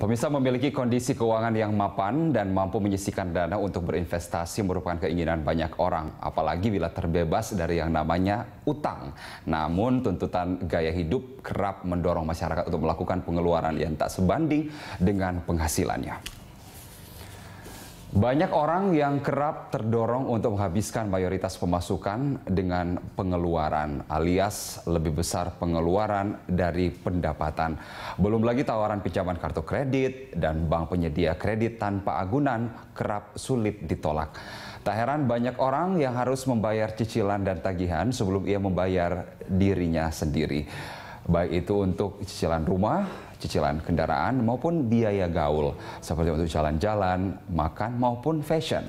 Pemirsa memiliki kondisi keuangan yang mapan dan mampu menyisihkan dana untuk berinvestasi merupakan keinginan banyak orang, apalagi bila terbebas dari yang namanya utang. Namun tuntutan gaya hidup kerap mendorong masyarakat untuk melakukan pengeluaran yang tak sebanding dengan penghasilannya. Banyak orang yang kerap terdorong untuk menghabiskan mayoritas pemasukan dengan pengeluaran, alias lebih besar pengeluaran dari pendapatan. Belum lagi tawaran pinjaman kartu kredit dan bank penyedia kredit tanpa agunan kerap sulit ditolak. Tak heran banyak orang yang harus membayar cicilan dan tagihan sebelum ia membayar dirinya sendiri baik itu untuk cicilan rumah, cicilan kendaraan maupun biaya gaul seperti untuk jalan-jalan, makan maupun fashion.